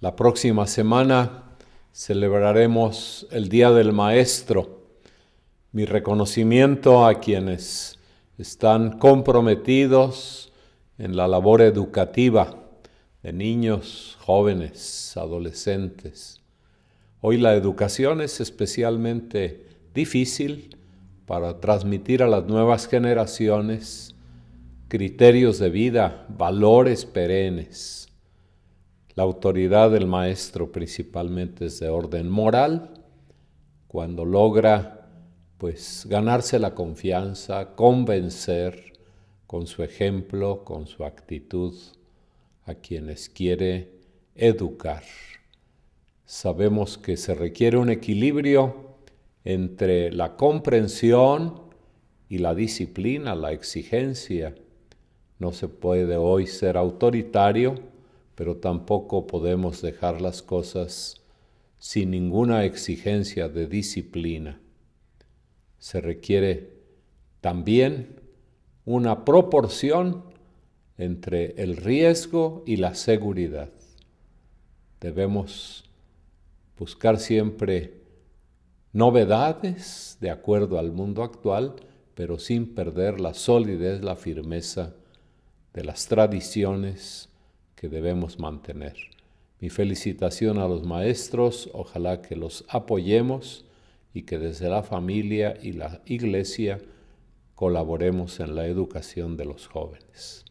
La próxima semana celebraremos el Día del Maestro. Mi reconocimiento a quienes están comprometidos en la labor educativa de niños, jóvenes, adolescentes. Hoy la educación es especialmente difícil para transmitir a las nuevas generaciones criterios de vida, valores perennes. La autoridad del maestro principalmente es de orden moral. Cuando logra pues ganarse la confianza, convencer con su ejemplo, con su actitud a quienes quiere educar. Sabemos que se requiere un equilibrio entre la comprensión y la disciplina, la exigencia. No se puede hoy ser autoritario pero tampoco podemos dejar las cosas sin ninguna exigencia de disciplina. Se requiere también una proporción entre el riesgo y la seguridad. Debemos buscar siempre novedades de acuerdo al mundo actual, pero sin perder la solidez, la firmeza de las tradiciones, que debemos mantener. Mi felicitación a los maestros, ojalá que los apoyemos y que desde la familia y la iglesia colaboremos en la educación de los jóvenes.